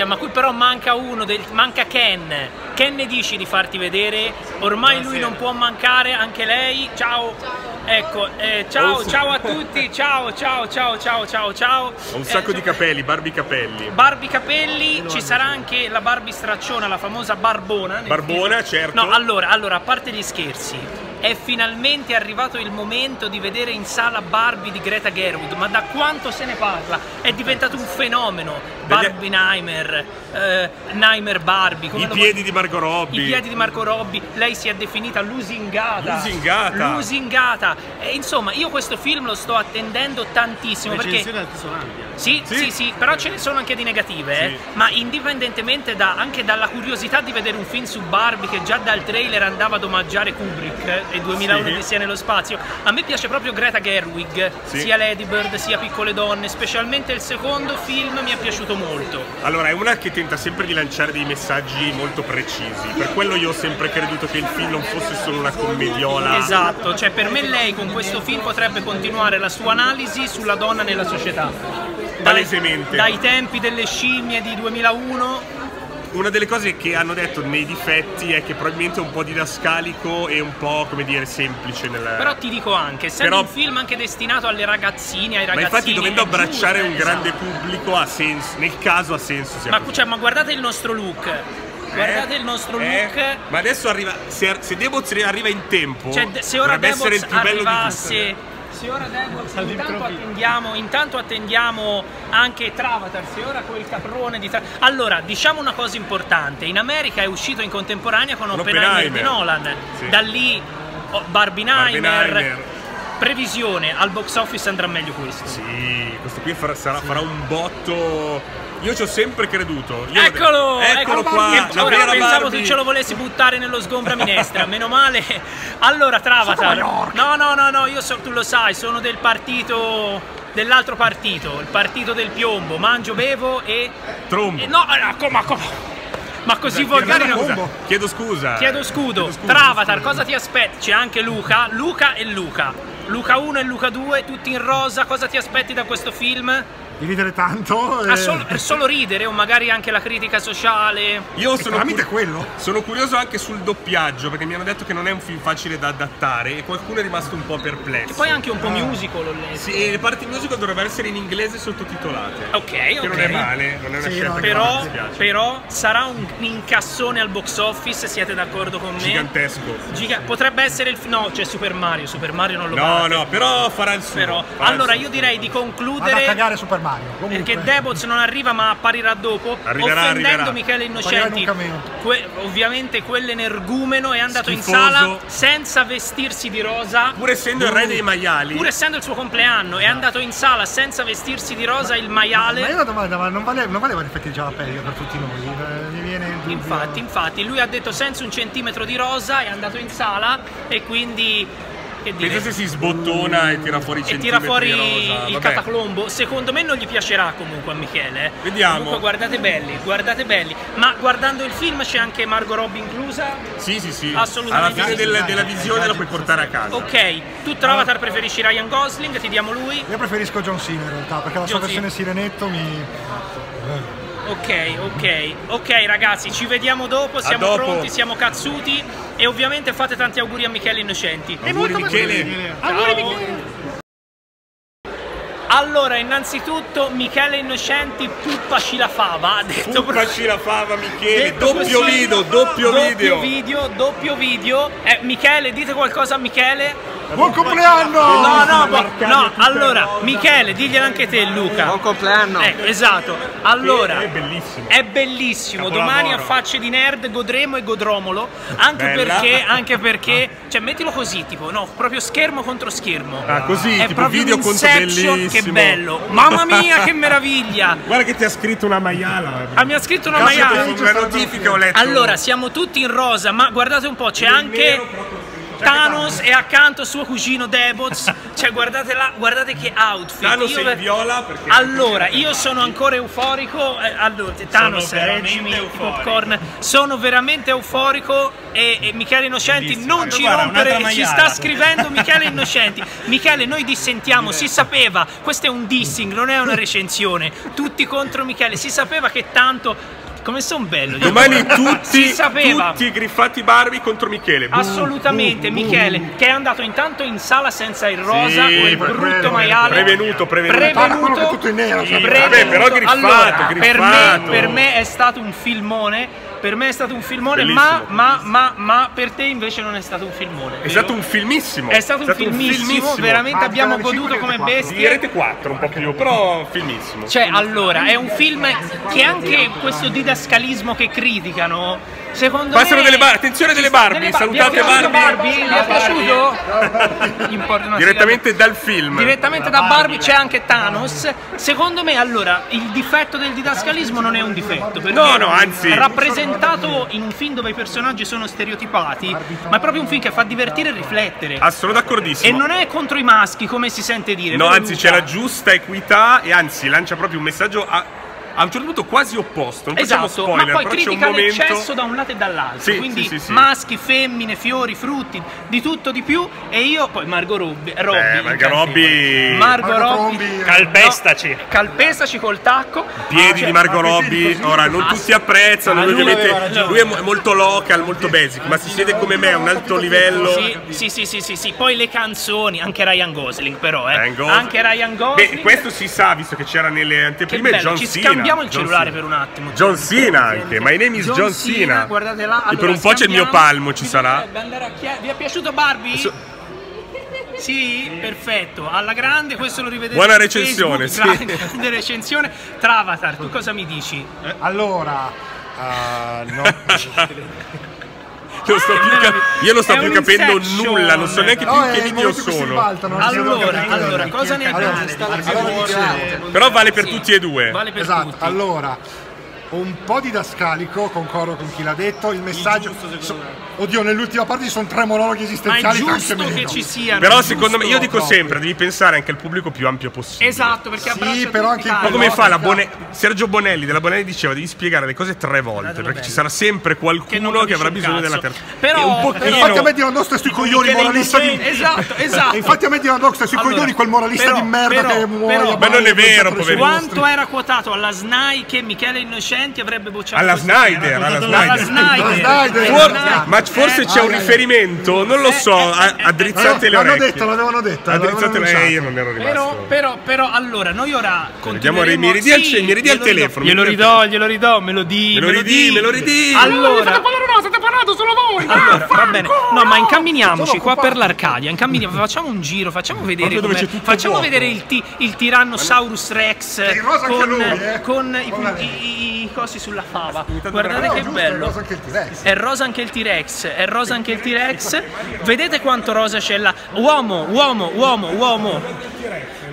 cioè, ma qui però manca uno, del, manca Ken. Ken ne dici di farti vedere? Ormai Buonasera. lui non può mancare, anche lei. Ciao. ciao. Ecco, eh, ciao, oh, ciao a tutti, ciao, ciao, ciao, ciao, ciao, ciao. Ho un sacco eh, di capelli, Barbie capelli. Barbie capelli, ci sarà anche la Barbie stracciona, la famosa Barbona. Barbona, certo. No, allora, allora, a parte gli scherzi, è finalmente arrivato il momento di vedere in sala Barbie di Greta Gerwig, ma da quanto se ne parla? È diventato un fenomeno. Barbie Neimer, eh, Neimer Barbie. I piedi vuoi? di Marco Robbi. I piedi di Marco Robbi. Lei si è definita lusingata. Lusingata. Lusingata. E, insomma, io questo film lo sto attendendo tantissimo. Recensione perché... altisonante. Sì, sì, sì, sì, però ce ne sono anche di negative, eh. sì. eh? ma indipendentemente da, anche dalla curiosità di vedere un film su Barbie che già dal trailer andava ad omaggiare Kubrick eh, e 2001 sì. che sia nello spazio, a me piace proprio Greta Gerwig, sì. sia Lady Bird sia Piccole Donne, specialmente il secondo film mi è piaciuto molto. Allora è una che tenta sempre di lanciare dei messaggi molto precisi, per quello io ho sempre creduto che il film non fosse solo una commediola. Esatto, cioè per me lei con questo film potrebbe continuare la sua analisi sulla donna nella società. Palesemente. Dai, dai tempi delle scimmie di 2001 una delle cose che hanno detto nei difetti è che probabilmente è un po' didascalico e un po' come dire semplice nel... però ti dico anche essendo però... un film anche destinato alle ragazzine ai ragazzini ma infatti dovendo abbracciare giusto, un grande esatto. pubblico ha senso nel caso ha senso ma, cioè, ma guardate il nostro look Guardate eh, il nostro eh, look. Ma adesso arriva. Se, se Deboz arriva in tempo, cioè, se ora dovrebbe Deboz essere il più bello di tutti. Signora Devo, intanto attendiamo, intanto attendiamo anche Travatar, signora quel caprone di Travatar. Allora, diciamo una cosa importante, in America è uscito in contemporanea con Oppenheimer di Nolan, sì. da lì oh, Barbinheimer, Barbinheimer previsione al box office andrà meglio questo. Sì, questo qui farà, sarà, sì. farà un botto io ci ho sempre creduto. Io eccolo! Eccolo, eccolo qua! qua. Ora pensavo Barbie. se ce lo volessi buttare nello sgombra minestra, meno male. Allora, Travatar. No, no, no, no, io so, tu lo sai, sono del partito dell'altro partito, il partito del piombo, mangio, bevo e... Trombo. E no, eh, ma come, Ma così volgare non scusa. Chiedo scusa. Chiedo scudo. Chiedo scudo Travatar, scudo. cosa ti aspetti? C'è anche Luca, Luca e Luca. Luca 1 e Luca 2, tutti in rosa. Cosa ti aspetti da questo film? di ridere tanto. Ah, e... Solo, per solo ridere o magari anche la critica sociale. Io sono, cu quello. sono curioso anche sul doppiaggio perché mi hanno detto che non è un film facile da adattare e qualcuno è rimasto un po' perplesso. E poi anche un po' musical l'ho letto. Sì, e le parti musical dovrebbero essere in inglese sottotitolate. Ok, che ok. Che non è male, non è una sì, scelta no, però, però sarà un incassone al box office, siete d'accordo con me? Gigantesco. Giga potrebbe essere il no, cioè Super Mario, Super Mario non lo No, parte. no, però farà il suo. Però. Farà allora il suo. io direi di concludere Vado a cagare Super Mario. Mario. Comunque... Perché Deboz non arriva ma apparirà dopo, arriverà, offendendo arriverà. Michele Innocenti. Que- ovviamente quell'energumeno è andato Schifoso. in sala senza vestirsi di rosa. Pur essendo il re dei uh. maiali. Pur essendo il suo compleanno, è andato in sala senza vestirsi di rosa ma, il maiale. Ma è una domanda, ma non, valeva, non valeva l'effetto di Gialapelli per tutti noi? Eh, mi viene Infatti, infatti, lui ha detto senza un centimetro di rosa, è andato in sala e quindi che dire? Pensa se si sbottona e tira fuori i centimetri E tira fuori il cataclombo. Secondo me non gli piacerà comunque a Michele. Vediamo. Comunque guardate belli, guardate belli. Ma guardando il film c'è anche Margot Robbie inclusa? Sì, sì, sì. Assolutamente. Alla fine del, della visione la puoi portare a casa. Ok, tu tra ah. Avatar preferisci Ryan Gosling, ti diamo lui. Io preferisco John Cena in realtà, perché la sua John versione Sirenetto mi ok, ok, ok ragazzi, ci vediamo dopo, siamo dopo. pronti, siamo cazzuti e ovviamente fate tanti auguri a Michele Innocenti. Auguri Michele. Auguri Michele. Allora, innanzitutto Michele Innocenti, puppaci la fava. detto puppaci la fava Michele, doppio video, doppio, doppio video. video. Doppio video, eh, Michele, dite qualcosa a Michele. Buon compleanno! No, no, no, no. allora, Michele, diglielo anche te, Luca. Buon compleanno! Eh, esatto. Allora, è bellissimo. È bellissimo. Domani a facce di nerd godremo e godromolo. Anche Bella. perché, anche perché, cioè, mettilo così, tipo, no, proprio schermo contro schermo. Ah, così, è tipo video contro bellissimo. Che che bello! Mamma mia, che meraviglia! Guarda che ti ha scritto una maiala. Ah, mi ha scritto una Caso maiala. Una notifica ho letto. Allora, siamo tutti in rosa, ma guardate un po', c'è anche. Nero, Thanos è accanto suo cugino Debots. Cioè, guardate, là, guardate che outfit. Thanos io... è viola perché. Allora, io sono ancora euforico. Eh, allora, Thanos, eh, reggimi i popcorn. Sono veramente euforico. E, e Michele Innocenti Bellissimo. non ci guarda, rompere. Ci sta scrivendo Michele Innocenti. Michele, noi dissentiamo. Si sapeva. Questo è un dissing, non è una recensione. Tutti contro Michele. Si sapeva che tanto come son bello. Domani tutti, tutti griffati Barbie contro Michele. Assolutamente, uh, uh, uh. Michele, che è andato intanto in sala senza il rosa, sì, quel brutto preveno, maiale. Prevenuto, prevenuto. Prevenuto, Vabbè, però griffato, allora, griffato. Per, me, per me è stato un filmone per me è stato un filmone, ma, ma, ma, ma, per te invece non è stato un filmone. È stato un filmissimo. È stato, è stato un, filmissimo, un filmissimo. veramente abbiamo goduto come bestie. Direte 4 un po' più, però filmissimo. Cioè, allora, è un film che anche questo didascalismo che criticano Secondo Passano me... delle Barbie, attenzione delle Barbie, salutate Barbie. Barbie. Vi è piaciuto? Barbie. Direttamente dal film. Direttamente da Barbie c'è anche Thanos. Secondo me, allora, il difetto del didascalismo non è un difetto. No, no, anzi. È Rappresentato in un film dove i personaggi sono stereotipati, ma è proprio un film che fa divertire e riflettere. Ah, sono d'accordissimo. E non è contro i maschi, come si sente dire. No, anzi, c'è la giusta equità e anzi lancia proprio un messaggio a a un certo punto quasi opposto. Non esatto, spoiler, ma poi critica momento... l'eccesso da un lato e dall'altro. Sì, quindi sì, sì, maschi, femmine, fiori, frutti, di tutto di più. E io poi Margot Robbie. Robbie eh, Margot Robbie. Margot Robbie. Calpestaci. No, calpestaci col tacco. Piedi ah, di cioè, Margot Robbie. Ora non tutti apprezzano, ah, lui, ovviamente, lui è molto local, molto basic, ma si siede come me a un alto livello. Sì, sì, sì, sì, sì, Poi le canzoni, anche Ryan Gosling, però, eh. Ryan Gosling. Anche Ryan Gosling. Beh, questo si sa, visto che c'era nelle anteprime John Cena Spendiamo il John cellulare Cena. per un attimo. John Cena anche, my name is John, John Cena. Cena. Guardate là. Allora, e per un po' c'è il mio palmo, ci sarà. Vi è piaciuto Barbie? So- sì, perfetto, alla grande, questo lo rivedete. Buona recensione, Facebook, sì. grande recensione. Travatar, tu cosa mi dici? Allora, uh, no. io sto più cap- io non sto più capendo inception. nulla, non so neanche oh, più no, che video sono. Allora, allora, cosa ne allora, allora, allora, Però vale per tutti e due. Vale per esatto, tutti. allora un po' didascalico, concordo con chi l'ha detto. Il messaggio. Giusto, so, oddio, nell'ultima parte ci sono tre monologhi esistenziali. Ma è giusto che ci siano. Però, secondo me, io dico proprio. sempre: devi pensare anche al pubblico più ampio possibile. Esatto, perché sì, però anche Ma come fa la Bone... Sergio Bonelli della Bonelli diceva: devi spiegare le cose tre volte. Guardate esatto, perché ci sarà sempre qualcuno che, che avrà bisogno della terza. Però, un pochino... però, infatti, a me di Landosta sui coglioni moralista di. Esatto, esatto. infatti, a me di Landosta sui coglioni quel moralista di merda che muore. Ma non è vero, poverino. Quanto era quotato alla SNAI che Michele Innocente Laurenti avrebbe bocciato alla Snyder, alla Snyder. For- ma forse eh, c'è un eh, eh. riferimento non lo so a- addrizzate le orecchie detto l'avevano detto addrizzate le orecchie io non ero rimasto però, però, però allora noi ora andiamo ai ridi al sì, miridi al telefono glielo ridò glielo ridò me lo di me lo ridì me lo ridì allora state parlando solo voi allora va bene no ma incamminiamoci qua per l'Arcadia incamminiamo mm. facciamo un giro facciamo vedere facciamo vedere il, ti, il Tyrannosaurus Rex con, lui, eh? con, con, i, i, i, cosi sulla fava. Guardate che giusto, bello. È rosa anche il T-Rex. È rosa anche il T-Rex. È rosa anche il T-Rex. Vedete quanto rosa c'è là. Uomo, uomo, uomo, uomo.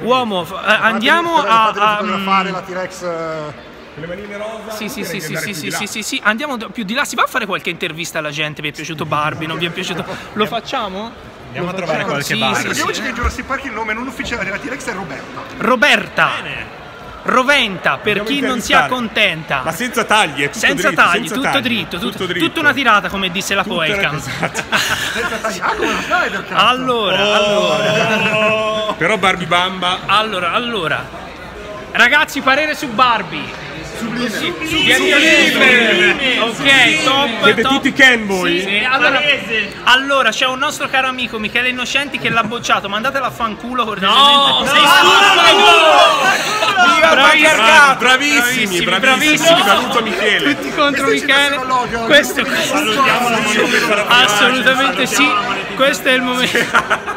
Uomo, eh, andiamo a... a fare la mm, T-Rex... Eh. le manine rosa? Sì, sì, sì, sì, sì, sì, sì, andiamo più di là. Si va a fare qualche intervista alla gente. Vi è piaciuto Barbie? Non vi è piaciuto? Lo facciamo? Andiamo a trovare qualche sì, bar. Ricordiamoci sì, sì. che in Jurassic Park il nome non ufficiale della T-Rex è Roberta. Roberta! Bene roventa per chi non si accontenta. Ma senza tagli, è tutto senza dritto, tagli, senza tutto, tagli. Dritto, tutto, tutto, dritto, tutta una tirata come disse la Poelcam. Esatto. Ah, allora, oh, allora. Oh. Però Barbie Bamba. Allora, allora. Ragazzi, parere su Barbie. Sublime. Sublime. Sublime. Sublime. Ok, top. Siete top. tutti Kenboy. Sì. Allora, allora c'è un nostro caro amico Michele Innocenti che l'ha bocciato. Mandatela a fanculo cortesemente. No, sei stupendo. Bravissimi, bravissimi, bravissimi. Saluto Michele. Tutti contro Michele. Questo salutiamo la Assolutamente sì. Questo è il momento.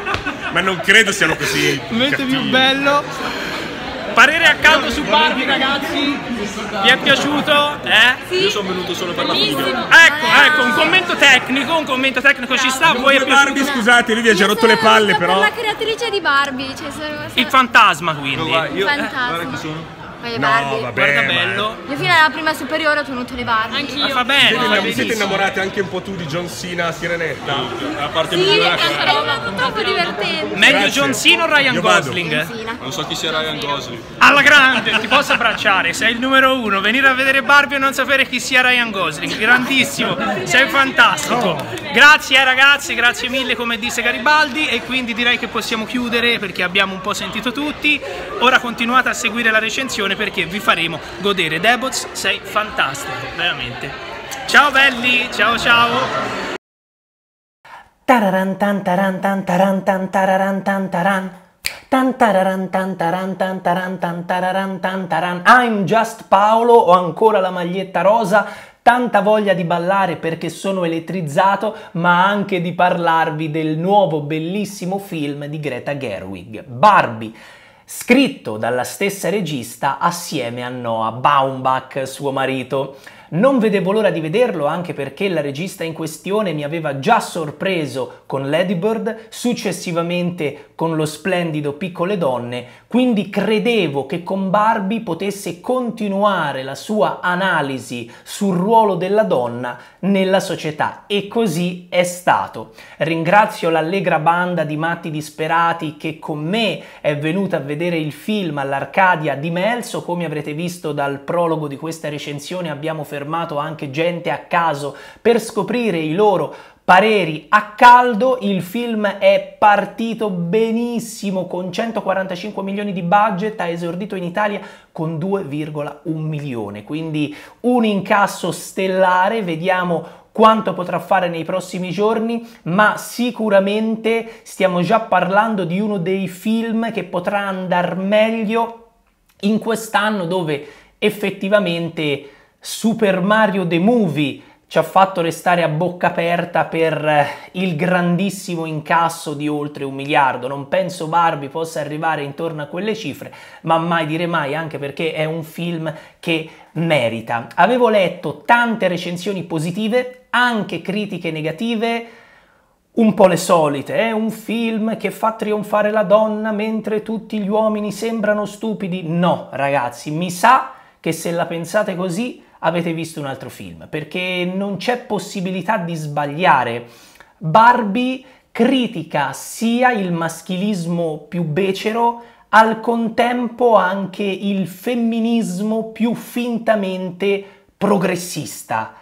Ma non credo siano così. Il momento più bello Parere a caldo su Barbie ragazzi, vi è piaciuto? Eh? Sì. Io sono venuto solo per la figlia. Ecco, ecco, un commento tecnico, un commento tecnico ci sta, poi è Barbie, scusate, lui vi ha già rotto le palle però. la creatrice di Barbie, cioè sono... Il fantasma quindi. No, guarda, io, fantasma. Eh, guarda chi sono. Con le Barbie. vabbè, Guarda bello. Io fino alla prima superiore ho tenuto le Barbie. Anch'io. Ma ah, fa Quindi, vi siete innamorate anche un po' tu di John Cena, Sirenetta? a parte sì, migliore. Sì, è una troppo divertente. Meglio John Cena o Ryan Io Gosling? Non so chi sia Ryan Gosling. Alla grande, ti posso abbracciare. Sei il numero uno. Venire a vedere Barbie e non sapere chi sia Ryan Gosling. Grandissimo, sei fantastico. Grazie eh, ragazzi, grazie mille come disse Garibaldi e quindi direi che possiamo chiudere perché abbiamo un po' sentito tutti. Ora continuate a seguire la recensione trasmissione perché vi faremo godere. Debots, sei fantastico, veramente. Ciao belli, ciao ciao! Tararantan tarantan tarantan tararantan taran Tantararantantarantantarantantarantantaran I'm just Paolo, ho ancora la maglietta rosa, tanta voglia di ballare perché sono elettrizzato, ma anche di parlarvi del nuovo bellissimo film di Greta Gerwig, Barbie scritto dalla stessa regista assieme a Noah Baumbach, suo marito. Non vedevo l'ora di vederlo anche perché la regista in questione mi aveva già sorpreso con Lady Bird, successivamente con lo splendido Piccole Donne, quindi credevo che con Barbie potesse continuare la sua analisi sul ruolo della donna nella società e così è stato. Ringrazio l'allegra banda di matti disperati che con me è venuta a vedere il film all'Arcadia di Melso, come avrete visto dal prologo di questa recensione abbiamo fermato fermato anche gente a caso per scoprire i loro pareri a caldo, il film è partito benissimo con 145 milioni di budget, ha esordito in Italia con 2,1 milioni, quindi un incasso stellare, vediamo quanto potrà fare nei prossimi giorni, ma sicuramente stiamo già parlando di uno dei film che potrà andare meglio in quest'anno dove effettivamente Super Mario The Movie ci ha fatto restare a bocca aperta per eh, il grandissimo incasso di oltre un miliardo. Non penso Barbie possa arrivare intorno a quelle cifre, ma mai dire mai, anche perché è un film che merita. Avevo letto tante recensioni positive, anche critiche negative. Un po' le solite, è eh? un film che fa trionfare la donna mentre tutti gli uomini sembrano stupidi. No, ragazzi, mi sa che se la pensate così avete visto un altro film, perché non c'è possibilità di sbagliare. Barbie critica sia il maschilismo più becero, al contempo anche il femminismo più fintamente progressista.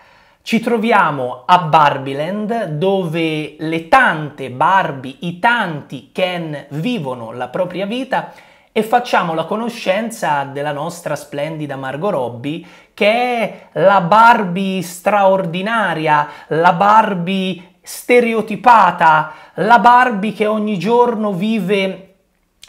Ci troviamo a Barbiland dove le tante Barbie, i tanti Ken vivono la propria vita e facciamo la conoscenza della nostra splendida Margot Robbie che è la Barbie straordinaria, la Barbie stereotipata, la Barbie che ogni giorno vive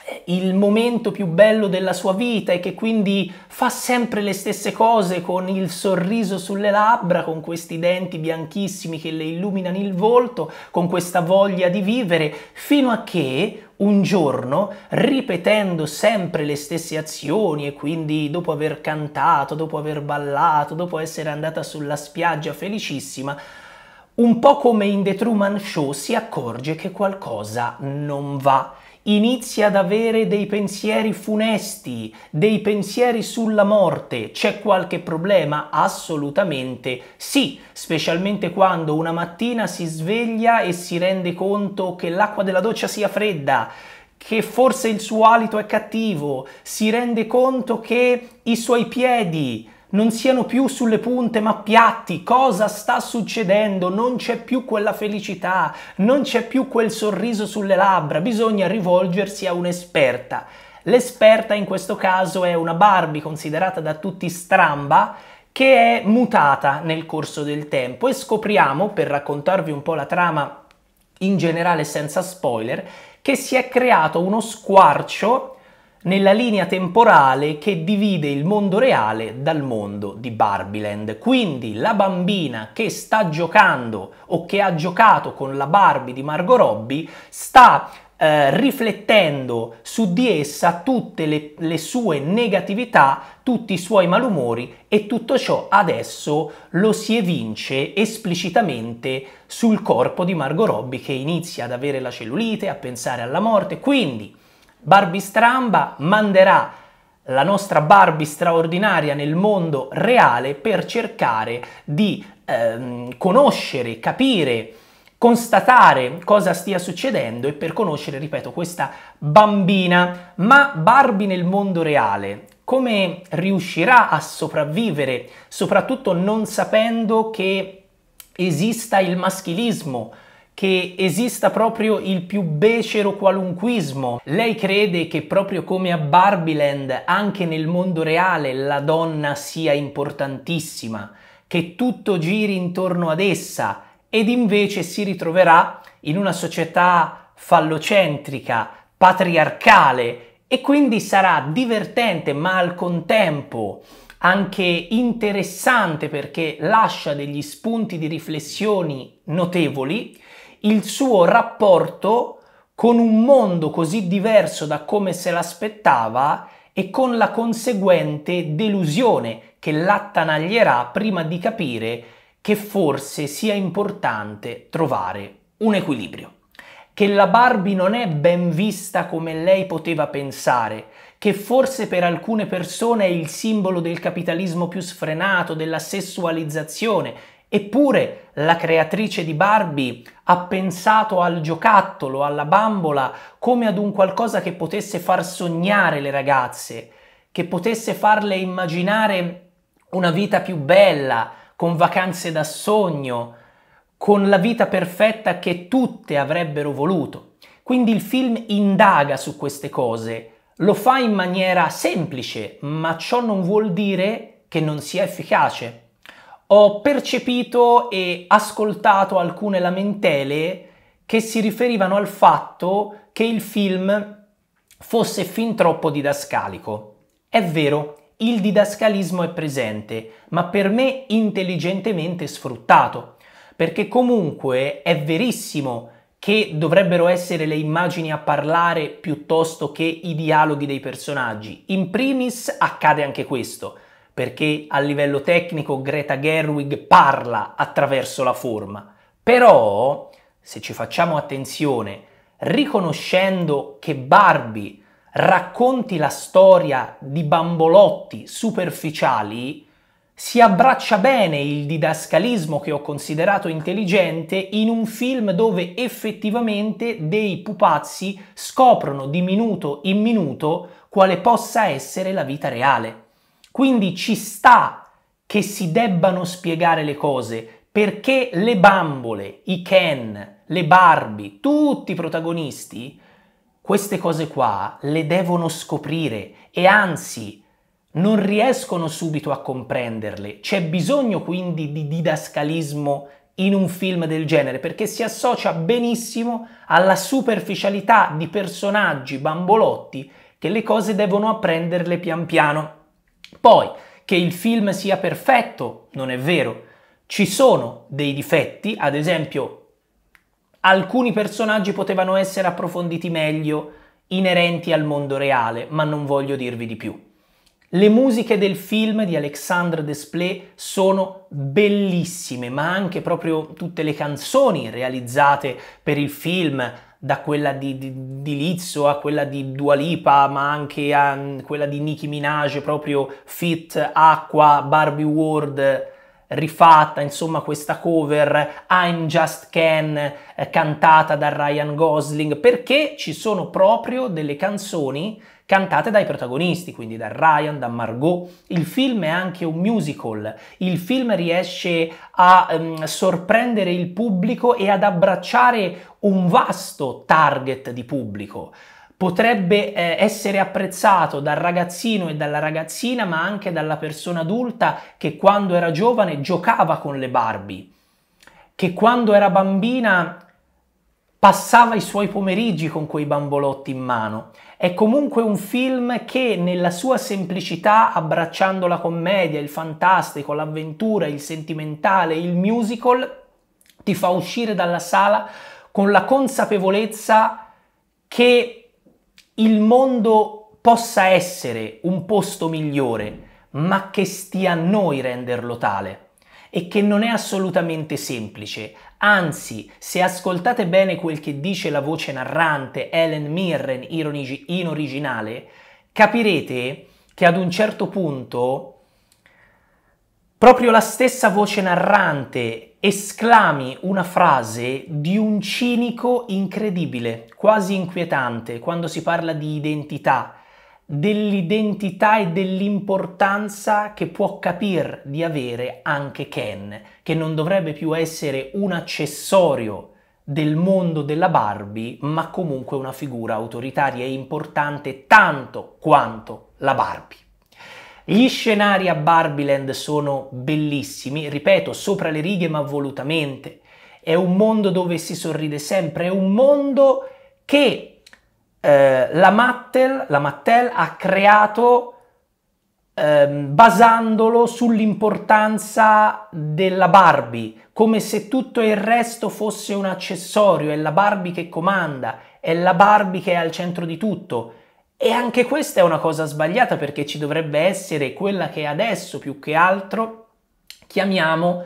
eh, il momento più bello della sua vita e che quindi fa sempre le stesse cose con il sorriso sulle labbra, con questi denti bianchissimi che le illuminano il volto, con questa voglia di vivere, fino a che un giorno, ripetendo sempre le stesse azioni e quindi dopo aver cantato, dopo aver ballato, dopo essere andata sulla spiaggia felicissima, un po' come in The Truman Show si accorge che qualcosa non va inizia ad avere dei pensieri funesti, dei pensieri sulla morte, c'è qualche problema? Assolutamente sì, specialmente quando una mattina si sveglia e si rende conto che l'acqua della doccia sia fredda, che forse il suo alito è cattivo, si rende conto che i suoi piedi non siano più sulle punte ma piatti, cosa sta succedendo? Non c'è più quella felicità, non c'è più quel sorriso sulle labbra, bisogna rivolgersi a un'esperta. L'esperta in questo caso è una Barbie considerata da tutti stramba che è mutata nel corso del tempo e scopriamo, per raccontarvi un po' la trama in generale senza spoiler, che si è creato uno squarcio nella linea temporale che divide il mondo reale dal mondo di Barbieland. Quindi la bambina che sta giocando o che ha giocato con la Barbie di Margot Robbie sta eh, riflettendo su di essa tutte le, le sue negatività, tutti i suoi malumori e tutto ciò adesso lo si evince esplicitamente sul corpo di Margot Robbie che inizia ad avere la cellulite, a pensare alla morte. Quindi Barbie Stramba manderà la nostra Barbie straordinaria nel mondo reale per cercare di ehm, conoscere, capire, constatare cosa stia succedendo e per conoscere, ripeto, questa bambina. Ma Barbie nel mondo reale, come riuscirà a sopravvivere, soprattutto non sapendo che esista il maschilismo? che esista proprio il più becero qualunquismo. Lei crede che proprio come a Barbieland anche nel mondo reale la donna sia importantissima, che tutto giri intorno ad essa ed invece si ritroverà in una società fallocentrica, patriarcale e quindi sarà divertente ma al contempo anche interessante perché lascia degli spunti di riflessioni notevoli il suo rapporto con un mondo così diverso da come se l'aspettava e con la conseguente delusione che l'attanaglierà prima di capire che forse sia importante trovare un equilibrio. Che la Barbie non è ben vista come lei poteva pensare, che forse per alcune persone è il simbolo del capitalismo più sfrenato, della sessualizzazione Eppure la creatrice di Barbie ha pensato al giocattolo, alla bambola, come ad un qualcosa che potesse far sognare le ragazze, che potesse farle immaginare una vita più bella, con vacanze da sogno, con la vita perfetta che tutte avrebbero voluto. Quindi il film indaga su queste cose, lo fa in maniera semplice, ma ciò non vuol dire che non sia efficace ho percepito e ascoltato alcune lamentele che si riferivano al fatto che il film fosse fin troppo didascalico. È vero, il didascalismo è presente, ma per me intelligentemente sfruttato, perché comunque è verissimo che dovrebbero essere le immagini a parlare piuttosto che i dialoghi dei personaggi. In primis accade anche questo, perché a livello tecnico Greta Gerwig parla attraverso la forma, però se ci facciamo attenzione, riconoscendo che Barbie racconti la storia di bambolotti superficiali, si abbraccia bene il didascalismo che ho considerato intelligente in un film dove effettivamente dei pupazzi scoprono di minuto in minuto quale possa essere la vita reale. Quindi ci sta che si debbano spiegare le cose perché le bambole, i Ken, le Barbie, tutti i protagonisti, queste cose qua le devono scoprire e anzi non riescono subito a comprenderle. C'è bisogno quindi di didascalismo in un film del genere perché si associa benissimo alla superficialità di personaggi bambolotti che le cose devono apprenderle pian piano. Poi, che il film sia perfetto, non è vero. Ci sono dei difetti, ad esempio alcuni personaggi potevano essere approfonditi meglio, inerenti al mondo reale, ma non voglio dirvi di più. Le musiche del film di Alexandre Desplat sono bellissime, ma anche proprio tutte le canzoni realizzate per il film, da quella di, di, di, Lizzo a quella di Dualipa, ma anche a quella di Nicki Minaj, proprio Fit, Acqua, Barbie World rifatta, insomma questa cover I'm Just Ken eh, cantata da Ryan Gosling, perché ci sono proprio delle canzoni cantate dai protagonisti, quindi da Ryan, da Margot. Il film è anche un musical, il film riesce a ehm, sorprendere il pubblico e ad abbracciare un vasto target di pubblico potrebbe eh, essere apprezzato dal ragazzino e dalla ragazzina, ma anche dalla persona adulta che quando era giovane giocava con le Barbie, che quando era bambina Passava i suoi pomeriggi con quei bambolotti in mano. È comunque un film che nella sua semplicità, abbracciando la commedia, il fantastico, l'avventura, il sentimentale, il musical, ti fa uscire dalla sala con la consapevolezza che il mondo possa essere un posto migliore, ma che stia a noi renderlo tale e che non è assolutamente semplice, Anzi, se ascoltate bene quel che dice la voce narrante Ellen Mirren in originale, capirete che ad un certo punto proprio la stessa voce narrante esclami una frase di un cinico incredibile, quasi inquietante, quando si parla di identità dell'identità e dell'importanza che può capire di avere anche Ken, che non dovrebbe più essere un accessorio del mondo della Barbie, ma comunque una figura autoritaria e importante tanto quanto la Barbie. Gli scenari a Barbiland sono bellissimi, ripeto, sopra le righe ma volutamente. È un mondo dove si sorride sempre, è un mondo che eh, la, Mattel, la Mattel ha creato ehm, basandolo sull'importanza della Barbie, come se tutto il resto fosse un accessorio, è la Barbie che comanda, è la Barbie che è al centro di tutto. E anche questa è una cosa sbagliata perché ci dovrebbe essere quella che adesso più che altro chiamiamo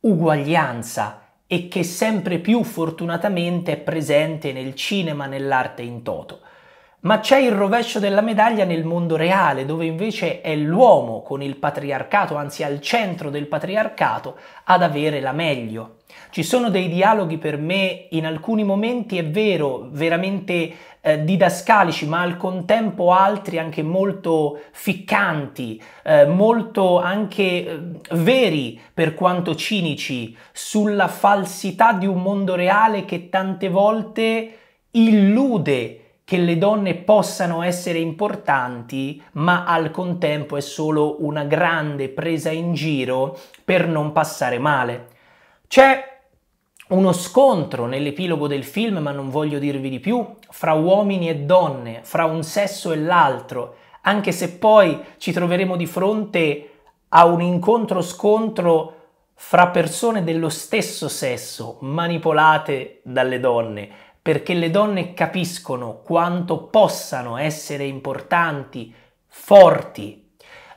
uguaglianza e che sempre più fortunatamente è presente nel cinema, nell'arte in toto. Ma c'è il rovescio della medaglia nel mondo reale, dove invece è l'uomo con il patriarcato, anzi al centro del patriarcato, ad avere la meglio. Ci sono dei dialoghi per me in alcuni momenti, è vero, veramente eh, didascalici, ma al contempo altri anche molto ficcanti, eh, molto anche eh, veri per quanto cinici, sulla falsità di un mondo reale che tante volte illude che le donne possano essere importanti, ma al contempo è solo una grande presa in giro per non passare male. C'è uno scontro nell'epilogo del film, ma non voglio dirvi di più, fra uomini e donne, fra un sesso e l'altro, anche se poi ci troveremo di fronte a un incontro-scontro fra persone dello stesso sesso, manipolate dalle donne, perché le donne capiscono quanto possano essere importanti, forti.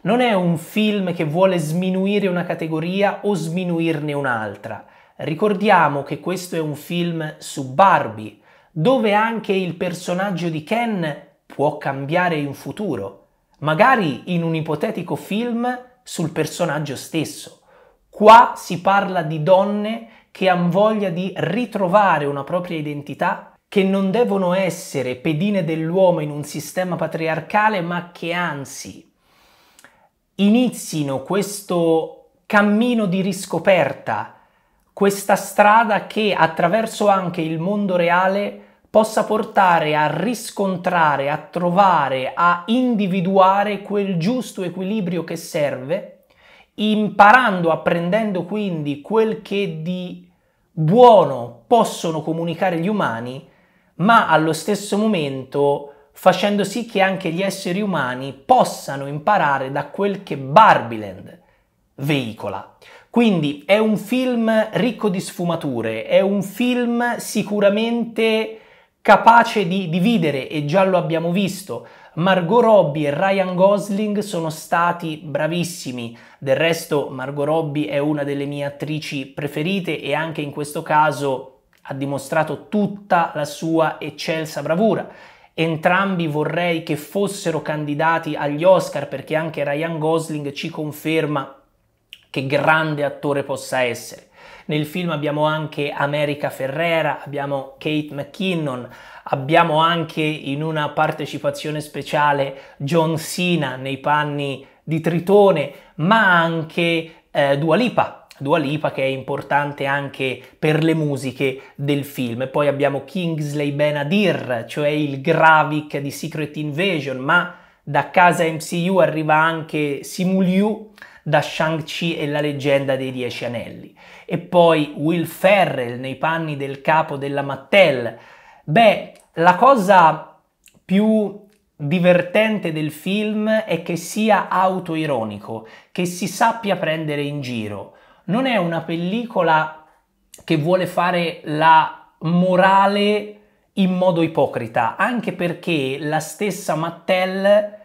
Non è un film che vuole sminuire una categoria o sminuirne un'altra Ricordiamo che questo è un film su Barbie, dove anche il personaggio di Ken può cambiare in futuro, magari in un ipotetico film sul personaggio stesso. Qua si parla di donne che hanno voglia di ritrovare una propria identità, che non devono essere pedine dell'uomo in un sistema patriarcale, ma che anzi inizino questo cammino di riscoperta questa strada che attraverso anche il mondo reale possa portare a riscontrare, a trovare, a individuare quel giusto equilibrio che serve, imparando, apprendendo quindi quel che di buono possono comunicare gli umani, ma allo stesso momento facendo sì che anche gli esseri umani possano imparare da quel che Barbiland veicola. Quindi è un film ricco di sfumature, è un film sicuramente capace di dividere e già lo abbiamo visto. Margot Robbie e Ryan Gosling sono stati bravissimi. Del resto Margot Robbie è una delle mie attrici preferite e anche in questo caso ha dimostrato tutta la sua eccelsa bravura. Entrambi vorrei che fossero candidati agli Oscar perché anche Ryan Gosling ci conferma che grande attore possa essere. Nel film abbiamo anche America Ferrera, abbiamo Kate McKinnon, abbiamo anche in una partecipazione speciale John Cena nei panni di Tritone, ma anche eh, Dua Lipa, Dua Lipa che è importante anche per le musiche del film. E poi abbiamo Kingsley Benadir, cioè il Gravik di Secret Invasion, ma da casa MCU arriva anche Simuliu da Shang-Chi e la leggenda dei Dieci Anelli. E poi Will Ferrell nei panni del capo della Mattel. Beh, la cosa più divertente del film è che sia autoironico, che si sappia prendere in giro. Non è una pellicola che vuole fare la morale in modo ipocrita, anche perché la stessa Mattel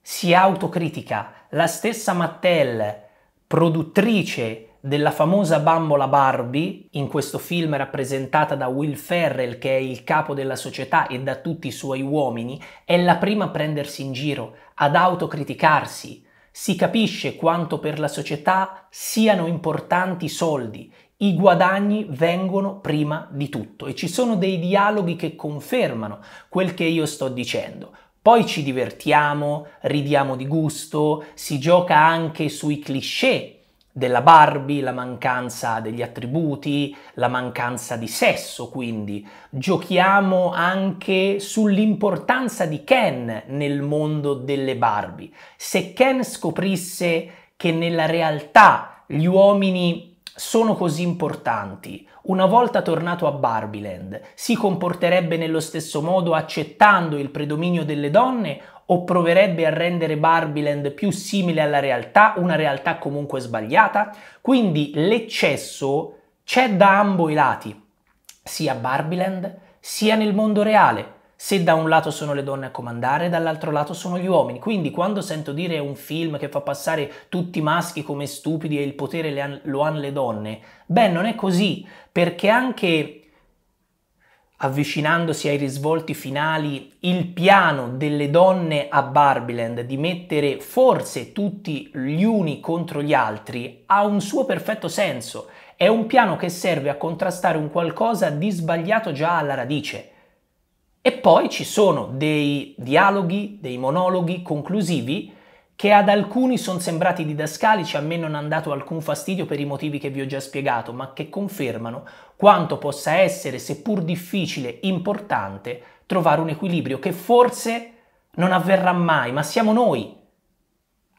si autocritica la stessa Mattel, produttrice della famosa bambola Barbie, in questo film rappresentata da Will Ferrell che è il capo della società e da tutti i suoi uomini, è la prima a prendersi in giro, ad autocriticarsi. Si capisce quanto per la società siano importanti i soldi, i guadagni vengono prima di tutto e ci sono dei dialoghi che confermano quel che io sto dicendo. Poi ci divertiamo, ridiamo di gusto, si gioca anche sui cliché della Barbie, la mancanza degli attributi, la mancanza di sesso, quindi giochiamo anche sull'importanza di Ken nel mondo delle Barbie. Se Ken scoprisse che nella realtà gli uomini sono così importanti. Una volta tornato a Barbiland, si comporterebbe nello stesso modo accettando il predominio delle donne o proverebbe a rendere Barbiland più simile alla realtà, una realtà comunque sbagliata? Quindi l'eccesso c'è da ambo i lati, sia a Barbiland sia nel mondo reale se da un lato sono le donne a comandare, dall'altro lato sono gli uomini. Quindi quando sento dire un film che fa passare tutti i maschi come stupidi e il potere han, lo hanno le donne, beh, non è così, perché anche avvicinandosi ai risvolti finali, il piano delle donne a Barbiland di mettere forse tutti gli uni contro gli altri ha un suo perfetto senso. È un piano che serve a contrastare un qualcosa di sbagliato già alla radice poi ci sono dei dialoghi, dei monologhi conclusivi che ad alcuni sono sembrati didascalici, a me non hanno dato alcun fastidio per i motivi che vi ho già spiegato, ma che confermano quanto possa essere, seppur difficile, importante trovare un equilibrio che forse non avverrà mai, ma siamo noi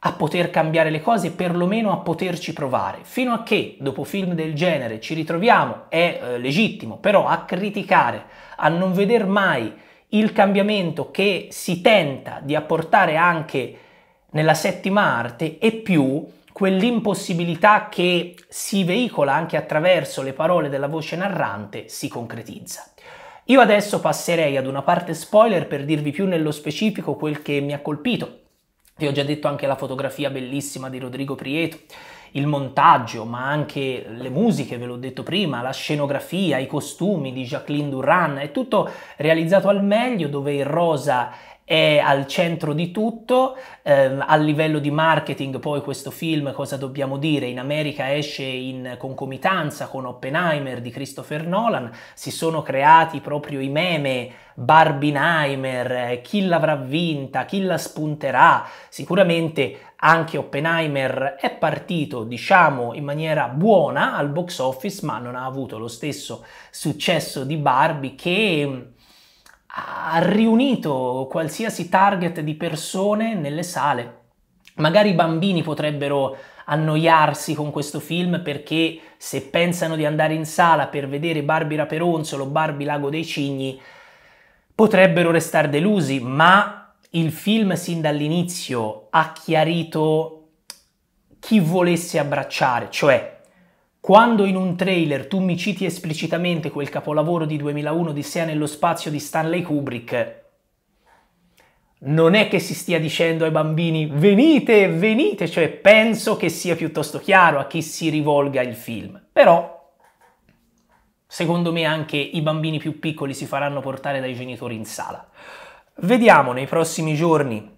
a poter cambiare le cose, perlomeno a poterci provare. Fino a che, dopo film del genere, ci ritroviamo, è eh, legittimo, però a criticare, a non veder mai il cambiamento che si tenta di apportare anche nella settima arte e più quell'impossibilità che si veicola anche attraverso le parole della voce narrante si concretizza. Io adesso passerei ad una parte spoiler per dirvi più nello specifico quel che mi ha colpito. Vi ho già detto anche la fotografia bellissima di Rodrigo Prieto il montaggio, ma anche le musiche, ve l'ho detto prima, la scenografia, i costumi di Jacqueline Duran, è tutto realizzato al meglio dove il rosa è al centro di tutto, eh, a livello di marketing poi questo film cosa dobbiamo dire, in America esce in concomitanza con Oppenheimer di Christopher Nolan, si sono creati proprio i meme Barbenheimer, eh, chi l'avrà vinta, chi la spunterà, sicuramente anche Oppenheimer è partito, diciamo, in maniera buona al box office, ma non ha avuto lo stesso successo di Barbie che ha riunito qualsiasi target di persone nelle sale. Magari i bambini potrebbero annoiarsi con questo film perché se pensano di andare in sala per vedere Barbie Raperonzolo, Barbie Lago dei Cigni, potrebbero restare delusi, ma il film sin dall'inizio ha chiarito chi volesse abbracciare, cioè quando in un trailer tu mi citi esplicitamente quel capolavoro di 2001 di Sea nello spazio di Stanley Kubrick, non è che si stia dicendo ai bambini venite, venite, cioè penso che sia piuttosto chiaro a chi si rivolga il film. Però, secondo me anche i bambini più piccoli si faranno portare dai genitori in sala. Vediamo nei prossimi giorni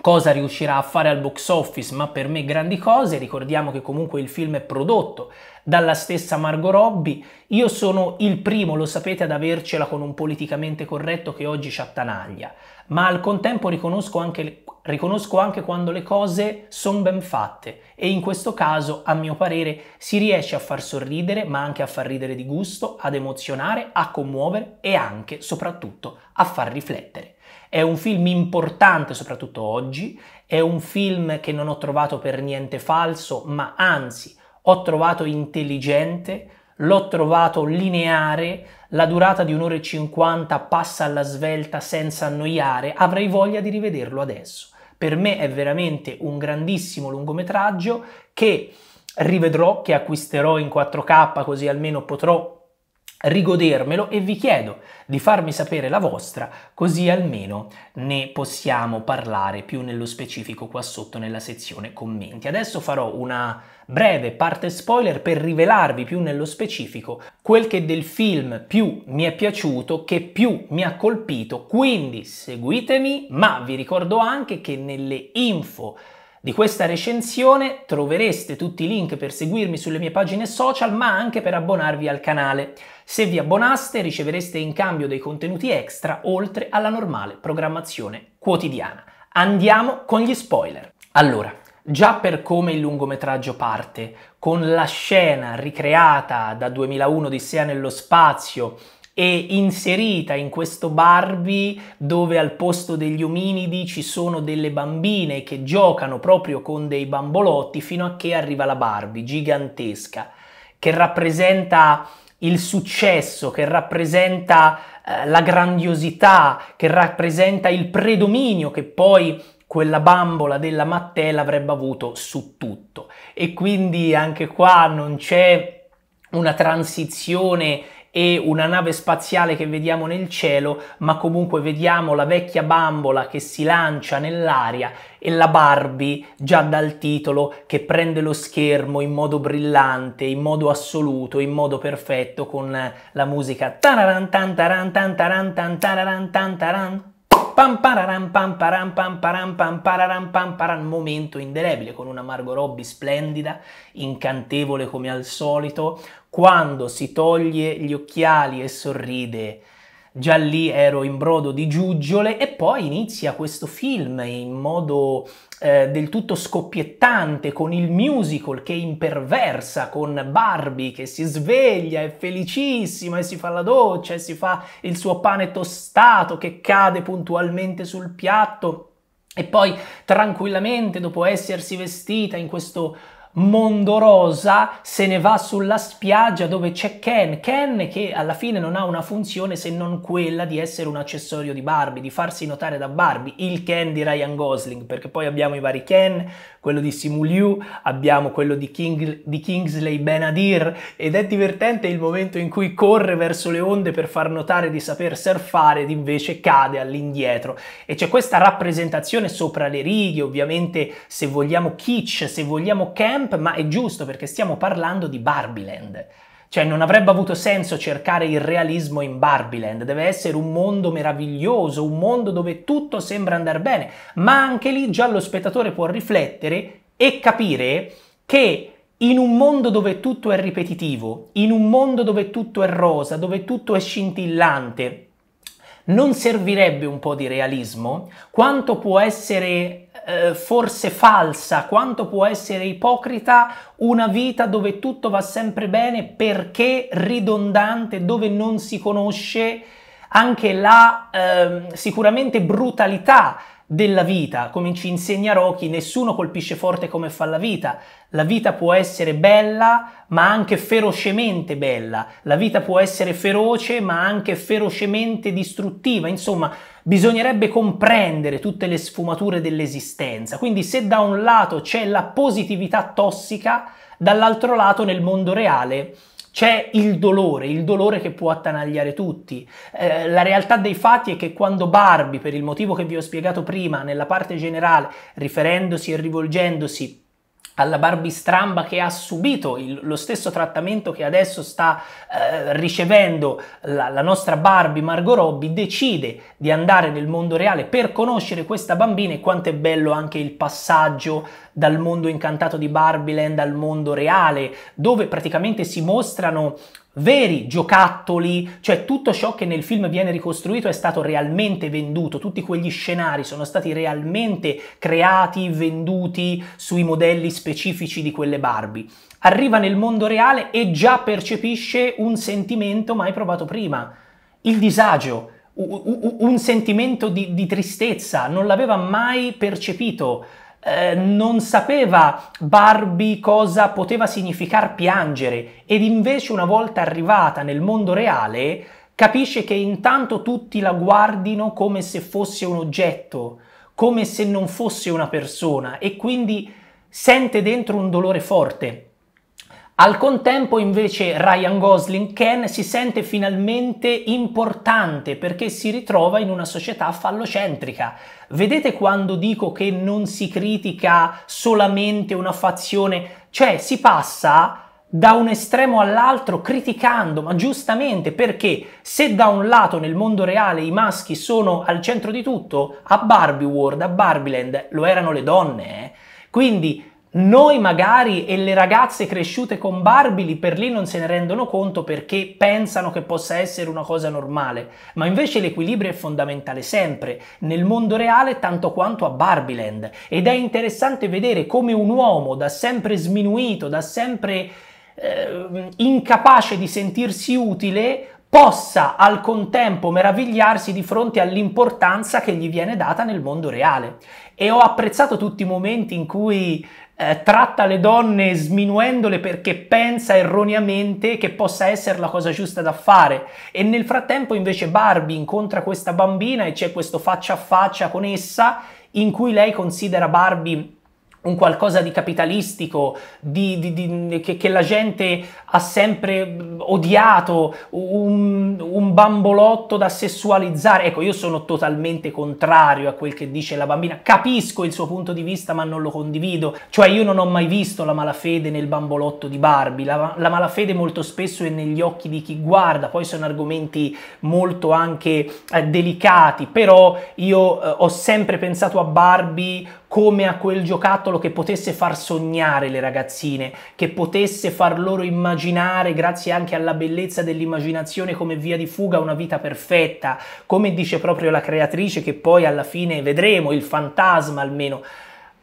cosa riuscirà a fare al box office, ma per me grandi cose, ricordiamo che comunque il film è prodotto dalla stessa Margot Robbie, io sono il primo, lo sapete, ad avercela con un politicamente corretto che oggi ci attanaglia, ma al contempo riconosco anche, riconosco anche quando le cose sono ben fatte e in questo caso, a mio parere, si riesce a far sorridere, ma anche a far ridere di gusto, ad emozionare, a commuovere e anche, soprattutto, a far riflettere. È un film importante soprattutto oggi, è un film che non ho trovato per niente falso, ma anzi ho trovato intelligente, l'ho trovato lineare, la durata di un'ora e cinquanta passa alla svelta senza annoiare, avrei voglia di rivederlo adesso. Per me è veramente un grandissimo lungometraggio che rivedrò, che acquisterò in 4K così almeno potrò rigodermelo e vi chiedo di farmi sapere la vostra, così almeno ne possiamo parlare più nello specifico qua sotto nella sezione commenti. Adesso farò una breve parte spoiler per rivelarvi più nello specifico quel che del film più mi è piaciuto, che più mi ha colpito, quindi seguitemi, ma vi ricordo anche che nelle info di questa recensione trovereste tutti i link per seguirmi sulle mie pagine social, ma anche per abbonarvi al canale. Se vi abbonaste ricevereste in cambio dei contenuti extra oltre alla normale programmazione quotidiana. Andiamo con gli spoiler. Allora, già per come il lungometraggio parte, con la scena ricreata da 2001 di Sea nello spazio e inserita in questo Barbie dove al posto degli ominidi ci sono delle bambine che giocano proprio con dei bambolotti fino a che arriva la Barbie gigantesca che rappresenta il successo, che rappresenta eh, la grandiosità, che rappresenta il predominio che poi quella bambola della Mattella avrebbe avuto su tutto. E quindi anche qua non c'è una transizione e una nave spaziale che vediamo nel cielo, ma comunque vediamo la vecchia bambola che si lancia nell'aria e la Barbie, già dal titolo, che prende lo schermo in modo brillante, in modo assoluto, in modo perfetto con la musica momento indelebile con una Margot Robbie splendida, incantevole come al solito, quando si toglie gli occhiali e sorride. Già lì ero in brodo di giuggiole e poi inizia questo film in modo eh, del tutto scoppiettante con il musical che imperversa, con Barbie che si sveglia, è felicissima e si fa la doccia e si fa il suo pane tostato che cade puntualmente sul piatto e poi tranquillamente dopo essersi vestita in questo Mondorosa se ne va sulla spiaggia dove c'è Ken. Ken che alla fine non ha una funzione se non quella di essere un accessorio di Barbie, di farsi notare da Barbie, il Ken di Ryan Gosling, perché poi abbiamo i vari Ken, quello di Simu Liu, abbiamo quello di, King, di Kingsley Benadir ed è divertente il momento in cui corre verso le onde per far notare di saper surfare ed invece cade all'indietro. E c'è questa rappresentazione sopra le righe, ovviamente se vogliamo kitsch, se vogliamo Ken, Camp, ma è giusto perché stiamo parlando di Barbiland. Cioè non avrebbe avuto senso cercare il realismo in Barbiland. deve essere un mondo meraviglioso, un mondo dove tutto sembra andare bene, ma anche lì già lo spettatore può riflettere e capire che in un mondo dove tutto è ripetitivo, in un mondo dove tutto è rosa, dove tutto è scintillante, non servirebbe un po' di realismo? Quanto può essere eh, forse falsa, quanto può essere ipocrita una vita dove tutto va sempre bene perché ridondante, dove non si conosce anche la eh, sicuramente brutalità della vita, come ci insegna Rocky, nessuno colpisce forte come fa la vita. La vita può essere bella, ma anche ferocemente bella. La vita può essere feroce, ma anche ferocemente distruttiva. Insomma, bisognerebbe comprendere tutte le sfumature dell'esistenza. Quindi se da un lato c'è la positività tossica, dall'altro lato nel mondo reale c'è il dolore, il dolore che può attanagliare tutti. Eh, la realtà dei fatti è che quando Barbie, per il motivo che vi ho spiegato prima, nella parte generale, riferendosi e rivolgendosi alla Barbie stramba che ha subito il, lo stesso trattamento che adesso sta eh, ricevendo la, la, nostra Barbie Margot Robbie, decide di andare nel mondo reale per conoscere questa bambina e quanto è bello anche il passaggio dal mondo incantato di Barbie Land al mondo reale, dove praticamente si mostrano veri giocattoli, cioè tutto ciò che nel film viene ricostruito è stato realmente venduto, tutti quegli scenari sono stati realmente creati, venduti sui modelli specifici di quelle Barbie. Arriva nel mondo reale e già percepisce un sentimento mai provato prima, il disagio, un sentimento di, di tristezza, non l'aveva mai percepito eh, non sapeva Barbie cosa poteva significar piangere ed invece una volta arrivata nel mondo reale capisce che intanto tutti la guardino come se fosse un oggetto, come se non fosse una persona e quindi sente dentro un dolore forte al contempo invece Ryan Gosling Ken si sente finalmente importante perché si ritrova in una società fallocentrica. Vedete quando dico che non si critica solamente una fazione, cioè si passa da un estremo all'altro criticando, ma giustamente perché se da un lato nel mondo reale i maschi sono al centro di tutto, a Barbie World, a Barbieland lo erano le donne. Eh? Quindi noi magari e le ragazze cresciute con Barbie lì per lì non se ne rendono conto perché pensano che possa essere una cosa normale, ma invece l'equilibrio è fondamentale sempre, nel mondo reale tanto quanto a Barbiland ed è interessante vedere come un uomo da sempre sminuito, da sempre eh, incapace di sentirsi utile, possa al contempo meravigliarsi di fronte all'importanza che gli viene data nel mondo reale. E ho apprezzato tutti i momenti in cui eh, tratta le donne sminuendole perché pensa erroneamente che possa essere la cosa giusta da fare e nel frattempo invece Barbie incontra questa bambina e c'è questo faccia a faccia con essa in cui lei considera Barbie un qualcosa di capitalistico, di, di, di, che, che, la gente ha sempre odiato, un, un, bambolotto da sessualizzare. Ecco, io sono totalmente contrario a quel che dice la bambina, capisco il suo punto di vista ma non lo condivido, cioè io non ho mai visto la malafede nel bambolotto di Barbie, la, la malafede molto spesso è negli occhi di chi guarda, poi sono argomenti molto anche eh, delicati, però io eh, ho sempre pensato a Barbie come a quel giocattolo che potesse far sognare le ragazzine, che potesse far loro immaginare, grazie anche alla bellezza dell'immaginazione come via di fuga, una vita perfetta, come dice proprio la creatrice che poi alla fine vedremo, il fantasma almeno.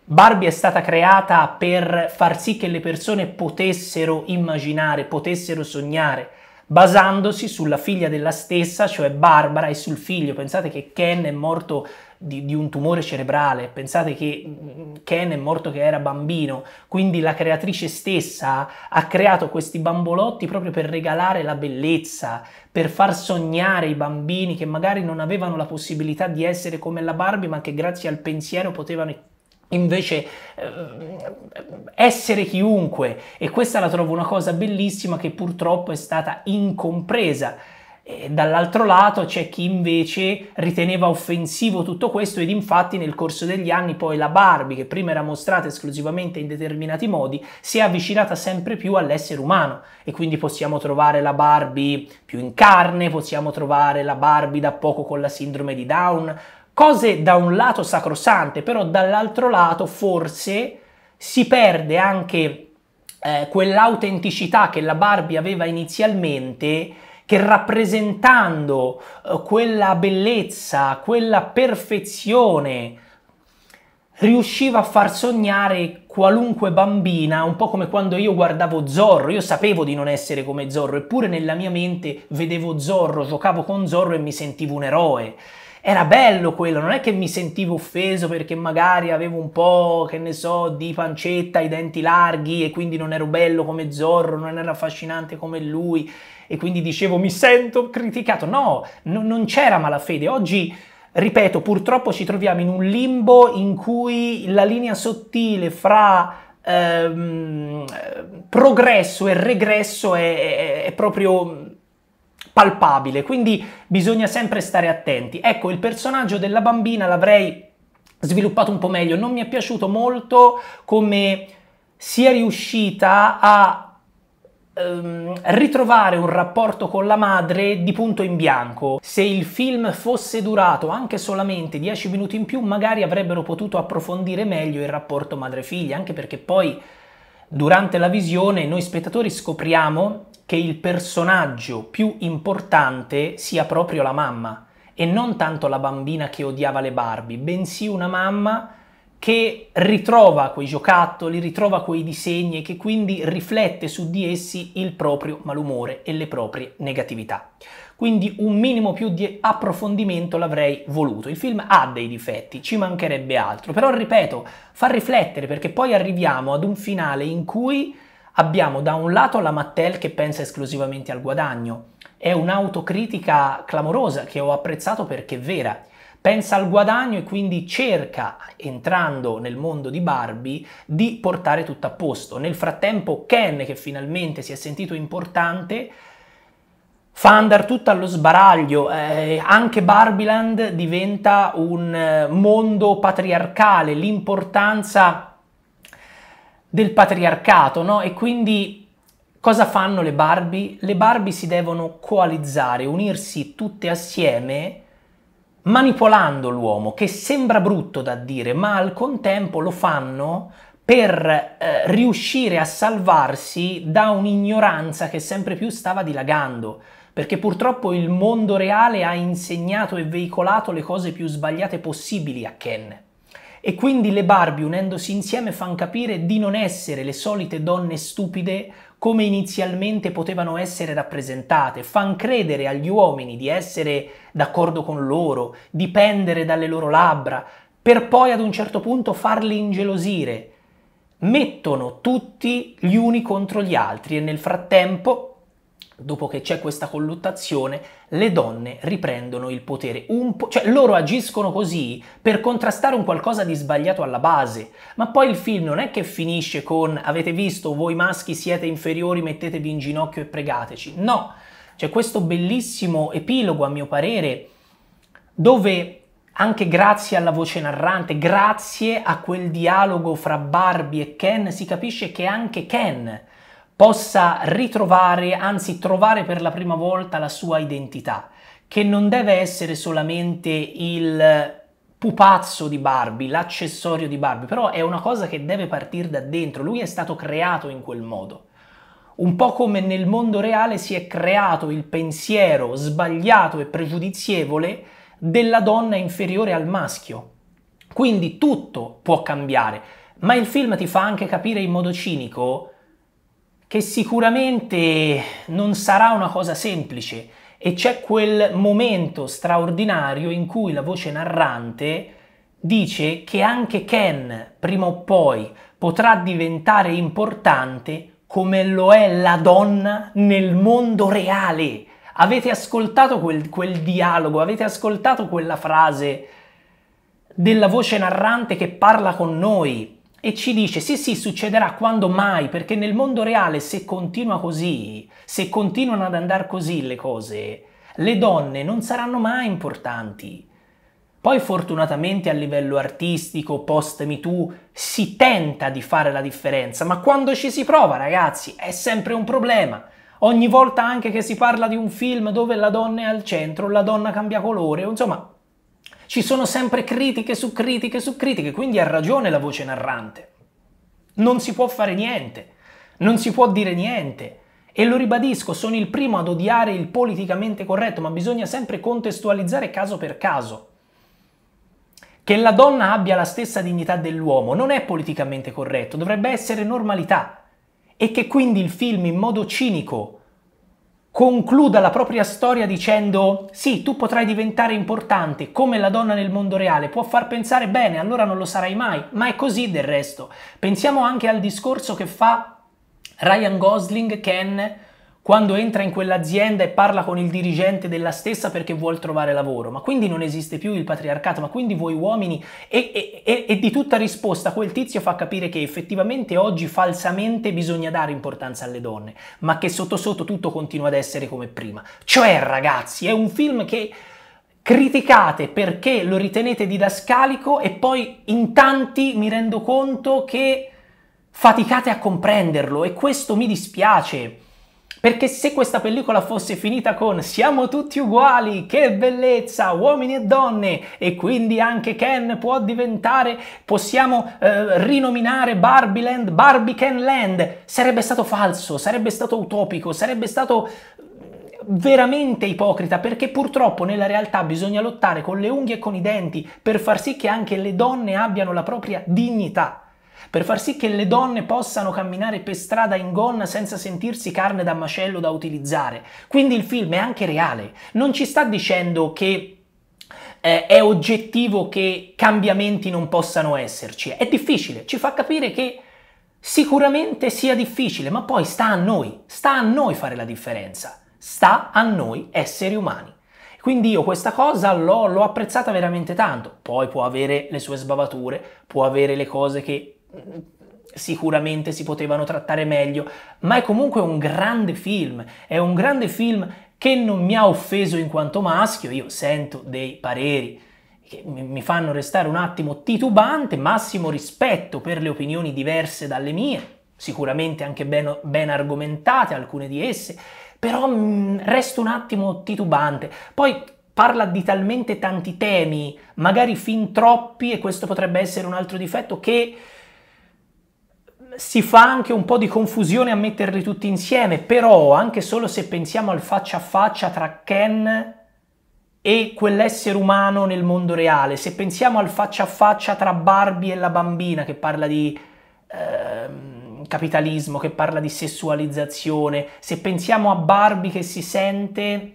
Barbie è stata creata per far sì che le persone potessero immaginare, potessero sognare basandosi sulla figlia della stessa, cioè Barbara, e sul figlio. Pensate che Ken è morto di, di, un tumore cerebrale, pensate che mm, mm, Ken è morto che era bambino, quindi la creatrice stessa ha creato questi bambolotti proprio per regalare la bellezza, per far sognare i bambini che magari non avevano la possibilità di essere come la Barbie, ma che grazie al pensiero potevano invece eh, essere chiunque e questa la trovo una cosa bellissima che purtroppo è stata incompresa e dall'altro lato c'è chi invece riteneva offensivo tutto questo ed infatti nel corso degli anni poi la Barbie, che prima era mostrata esclusivamente in determinati modi, si è avvicinata sempre più all'essere umano e quindi possiamo trovare la Barbie più in carne, possiamo trovare la Barbie da poco con la sindrome di Down, cose da un lato sacrosante, però dall'altro lato forse si perde anche eh, quell'autenticità che la Barbie aveva inizialmente che rappresentando eh, quella bellezza, quella perfezione, riusciva a far sognare qualunque bambina, un po' come quando io guardavo Zorro, io sapevo di non essere come Zorro, eppure nella mia mente vedevo Zorro, giocavo con Zorro e mi sentivo un eroe era bello quello, non è che mi sentivo offeso perché magari avevo un po', che ne so, di pancetta, i denti larghi e quindi non ero bello come Zorro, non ero affascinante come lui e quindi dicevo mi sento criticato. No, n- non c'era malafede. Oggi, ripeto, purtroppo ci troviamo in un limbo in cui la linea sottile fra ehm, progresso e regresso è, è, è proprio palpabile, quindi bisogna sempre stare attenti. Ecco, il personaggio della bambina l'avrei sviluppato un po' meglio, non mi è piaciuto molto come sia riuscita a ehm, ritrovare un rapporto con la madre di punto in bianco. Se il film fosse durato anche solamente dieci minuti in più, magari avrebbero potuto approfondire meglio il rapporto madre-figlia, anche perché poi durante la visione noi spettatori scopriamo che il personaggio più importante sia proprio la mamma e non tanto la bambina che odiava le Barbie, bensì una mamma che ritrova quei giocattoli, ritrova quei disegni e che quindi riflette su di essi il proprio malumore e le proprie negatività. Quindi un minimo più di approfondimento l'avrei voluto. Il film ha dei difetti, ci mancherebbe altro, però ripeto, fa riflettere perché poi arriviamo ad un finale in cui Abbiamo da un lato la Mattel che pensa esclusivamente al guadagno, è un'autocritica clamorosa che ho apprezzato perché è vera. Pensa al guadagno e quindi cerca, entrando nel mondo di Barbie, di portare tutto a posto. Nel frattempo Ken, che finalmente si è sentito importante, fa andare tutto allo sbaraglio, eh, anche Barbiland diventa un eh, mondo patriarcale, l'importanza del patriarcato, no? E quindi cosa fanno le Barbie? Le Barbie si devono coalizzare, unirsi tutte assieme manipolando l'uomo, che sembra brutto da dire, ma al contempo lo fanno per eh, riuscire a salvarsi da un'ignoranza che sempre più stava dilagando, perché purtroppo il mondo reale ha insegnato e veicolato le cose più sbagliate possibili a Ken. E quindi le Barbie unendosi insieme fanno capire di non essere le solite donne stupide come inizialmente potevano essere rappresentate, fan credere agli uomini di essere d'accordo con loro, dipendere dalle loro labbra, per poi ad un certo punto farli ingelosire. Mettono tutti gli uni contro gli altri e nel frattempo dopo che c'è questa colluttazione, le donne riprendono il potere. Po', cioè loro agiscono così per contrastare un qualcosa di sbagliato alla base. Ma poi il film non è che finisce con avete visto voi maschi siete inferiori, mettetevi in ginocchio e pregateci. No, c'è questo bellissimo epilogo, a mio parere, dove anche grazie alla voce narrante, grazie a quel dialogo fra Barbie e Ken, si capisce che anche Ken possa ritrovare, anzi trovare per la prima volta la sua identità, che non deve essere solamente il pupazzo di Barbie, l'accessorio di Barbie, però è una cosa che deve partire da dentro, lui è stato creato in quel modo. Un po' come nel mondo reale si è creato il pensiero sbagliato e pregiudizievole della donna inferiore al maschio. Quindi tutto può cambiare, ma il film ti fa anche capire in modo cinico che sicuramente non sarà una cosa semplice e c'è quel momento straordinario in cui la voce narrante dice che anche Ken prima o poi potrà diventare importante come lo è la donna nel mondo reale. Avete ascoltato quel, quel dialogo, avete ascoltato quella frase della voce narrante che parla con noi, e ci dice sì sì succederà quando mai perché nel mondo reale se continua così, se continuano ad andare così le cose, le donne non saranno mai importanti. Poi fortunatamente a livello artistico, post MeToo, si tenta di fare la differenza, ma quando ci si prova ragazzi è sempre un problema. Ogni volta anche che si parla di un film dove la donna è al centro, la donna cambia colore, insomma ci sono sempre critiche su critiche su critiche, quindi ha ragione la voce narrante. Non si può fare niente, non si può dire niente. E lo ribadisco, sono il primo ad odiare il politicamente corretto, ma bisogna sempre contestualizzare caso per caso. Che la donna abbia la stessa dignità dell'uomo non è politicamente corretto, dovrebbe essere normalità. E che quindi il film in modo cinico concluda la propria storia dicendo sì, tu potrai diventare importante come la donna nel mondo reale, può far pensare bene, allora non lo sarai mai, ma è così del resto. Pensiamo anche al discorso che fa Ryan Gosling Ken quando entra in quell'azienda e parla con il dirigente della stessa perché vuol trovare lavoro, ma quindi non esiste più il patriarcato, ma quindi voi uomini e, e, e, e di tutta risposta quel tizio fa capire che effettivamente oggi falsamente bisogna dare importanza alle donne, ma che sotto sotto tutto continua ad essere come prima. Cioè ragazzi, è un film che criticate perché lo ritenete didascalico e poi in tanti mi rendo conto che faticate a comprenderlo e questo mi dispiace. Perché se questa pellicola fosse finita con siamo tutti uguali, che bellezza, uomini e donne, e quindi anche Ken può diventare, possiamo eh, rinominare Barbie Land, Barbie Ken Land, sarebbe stato falso, sarebbe stato utopico, sarebbe stato mm, veramente ipocrita perché purtroppo nella realtà bisogna lottare con le unghie e con i denti per far sì che anche le donne abbiano la propria dignità per far sì che le donne possano camminare per strada in gonna senza sentirsi carne da macello da utilizzare. Quindi il film è anche reale, non ci sta dicendo che eh, è oggettivo che cambiamenti non possano esserci. È difficile, ci fa capire che sicuramente sia difficile, ma poi sta a noi, sta a noi fare la differenza, sta a noi esseri umani. Quindi io questa cosa l'ho, l'ho apprezzata veramente tanto, poi può avere le sue sbavature, può avere le cose che sicuramente si potevano trattare meglio, ma è comunque un grande film, è un grande film che non mi ha offeso in quanto maschio, io sento dei pareri che mi fanno restare un attimo titubante, massimo rispetto per le opinioni diverse dalle mie, sicuramente anche ben, ben argomentate alcune di esse, però mh, mm, resto un attimo titubante. Poi parla di talmente tanti temi, magari fin troppi, e questo potrebbe essere un altro difetto, che si fa anche un po' di confusione a metterli tutti insieme, però anche solo se pensiamo al faccia a faccia tra Ken e quell'essere umano nel mondo reale, se pensiamo al faccia a faccia tra Barbie e la bambina che parla di eh, capitalismo, che parla di sessualizzazione, se pensiamo a Barbie che si sente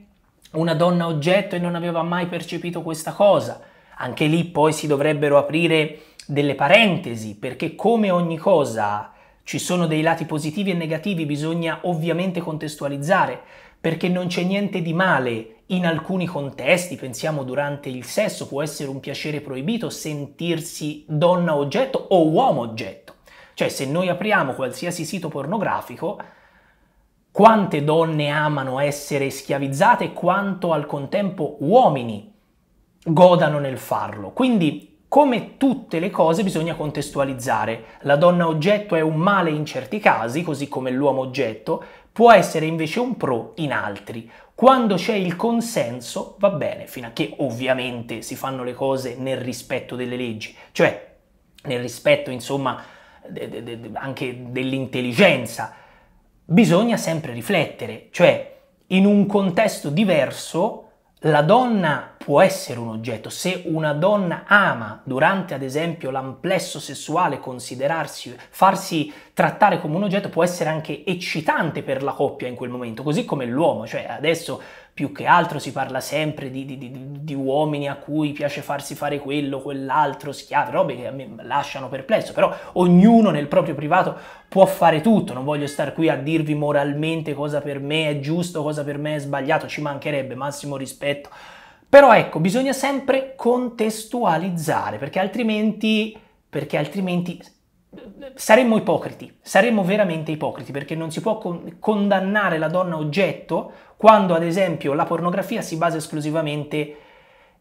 una donna oggetto e non aveva mai percepito questa cosa, anche lì poi si dovrebbero aprire delle parentesi, perché come ogni cosa ci sono dei lati positivi e negativi, bisogna ovviamente contestualizzare, perché non c'è niente di male in alcuni contesti, pensiamo durante il sesso, può essere un piacere proibito sentirsi donna oggetto o uomo oggetto. Cioè se noi apriamo qualsiasi sito pornografico, quante donne amano essere schiavizzate e quanto al contempo uomini godano nel farlo. Quindi come tutte le cose bisogna contestualizzare. La donna oggetto è un male in certi casi, così come l'uomo oggetto, può essere invece un pro in altri. Quando c'è il consenso va bene, fino a che ovviamente si fanno le cose nel rispetto delle leggi, cioè nel rispetto insomma de, de, de, anche dell'intelligenza. Bisogna sempre riflettere, cioè in un contesto diverso la donna può essere un oggetto, se una donna ama durante ad esempio l'amplesso sessuale considerarsi, farsi trattare come un oggetto può essere anche eccitante per la coppia in quel momento, così come l'uomo, cioè adesso più che altro si parla sempre di, di, di, di uomini a cui piace farsi fare quello, quell'altro, schiavi, robe che a me lasciano perplesso, però ognuno nel proprio privato può fare tutto, non voglio star qui a dirvi moralmente cosa per me è giusto, cosa per me è sbagliato, ci mancherebbe massimo rispetto, però ecco, bisogna sempre contestualizzare, perché altrimenti, perché altrimenti saremmo ipocriti, saremmo veramente ipocriti perché non si può con- condannare la donna oggetto quando ad esempio la pornografia si basa esclusivamente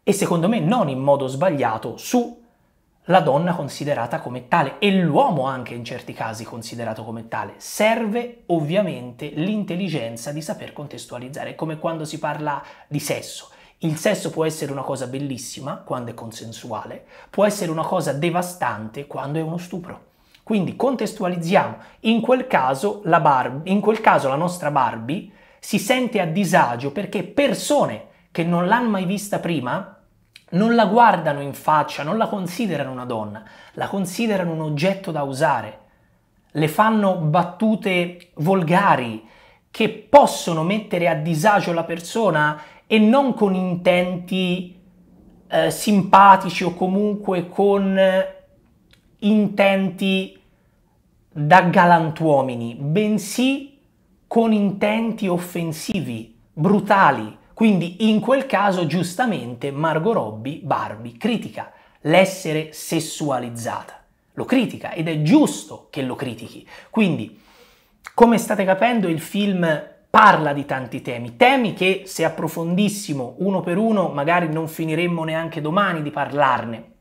e secondo me non in modo sbagliato sulla donna considerata come tale e l'uomo anche in certi casi considerato come tale. Serve ovviamente l'intelligenza di saper contestualizzare, come quando si parla di sesso. Il sesso può essere una cosa bellissima quando è consensuale, può essere una cosa devastante quando è uno stupro. Quindi contestualizziamo, in quel, Barbie, in quel caso la nostra Barbie si sente a disagio perché persone che non l'hanno mai vista prima non la guardano in faccia, non la considerano una donna, la considerano un oggetto da usare, le fanno battute volgari che possono mettere a disagio la persona e non con intenti eh, simpatici o comunque con eh, intenti da galantuomini, bensì con intenti offensivi, brutali. Quindi in quel caso giustamente Margot Robbie, Barbie, critica l'essere sessualizzata. Lo critica ed è giusto che lo critichi. Quindi, come state capendo, il film parla di tanti temi, temi che se approfondissimo uno per uno magari non finiremmo neanche domani di parlarne,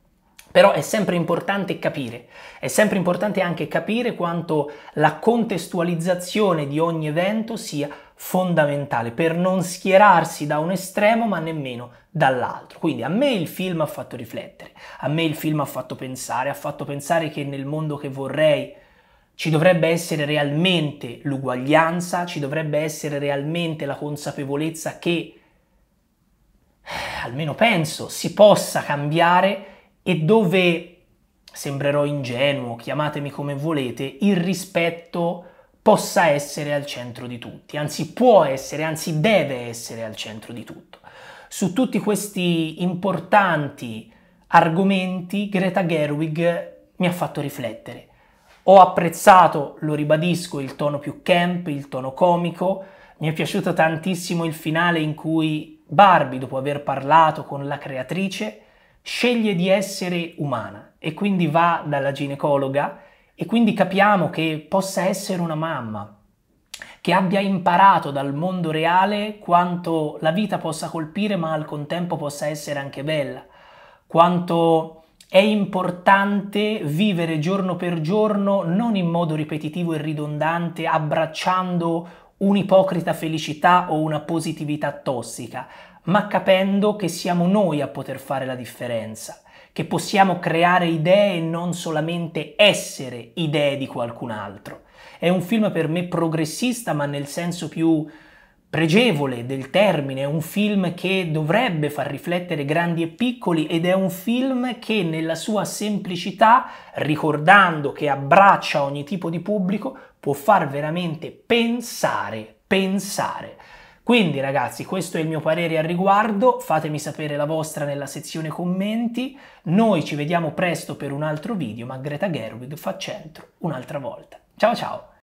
però è sempre importante capire, è sempre importante anche capire quanto la contestualizzazione di ogni evento sia fondamentale per non schierarsi da un estremo ma nemmeno dall'altro. Quindi a me il film ha fatto riflettere, a me il film ha fatto pensare, ha fatto pensare che nel mondo che vorrei ci dovrebbe essere realmente l'uguaglianza, ci dovrebbe essere realmente la consapevolezza che, eh, almeno penso, si possa cambiare e dove sembrerò ingenuo, chiamatemi come volete, il rispetto possa essere al centro di tutti, anzi può essere, anzi deve essere al centro di tutto. Su tutti questi importanti argomenti Greta Gerwig mi ha fatto riflettere. Ho apprezzato, lo ribadisco, il tono più camp, il tono comico, mi è piaciuto tantissimo il finale in cui Barbie, dopo aver parlato con la creatrice, sceglie di essere umana e quindi va dalla ginecologa e quindi capiamo che possa essere una mamma che abbia imparato dal mondo reale quanto la vita possa colpire ma al contempo possa essere anche bella, quanto è importante vivere giorno per giorno non in modo ripetitivo e ridondante, abbracciando un'ipocrita felicità o una positività tossica, ma capendo che siamo noi a poter fare la differenza, che possiamo creare idee e non solamente essere idee di qualcun altro. È un film per me progressista, ma nel senso più pregevole del termine, è un film che dovrebbe far riflettere grandi e piccoli ed è un film che nella sua semplicità, ricordando che abbraccia ogni tipo di pubblico, può far veramente pensare, pensare. Quindi ragazzi, questo è il mio parere al riguardo, fatemi sapere la vostra nella sezione commenti, noi ci vediamo presto per un altro video, ma Greta Gerwig fa centro un'altra volta. Ciao ciao!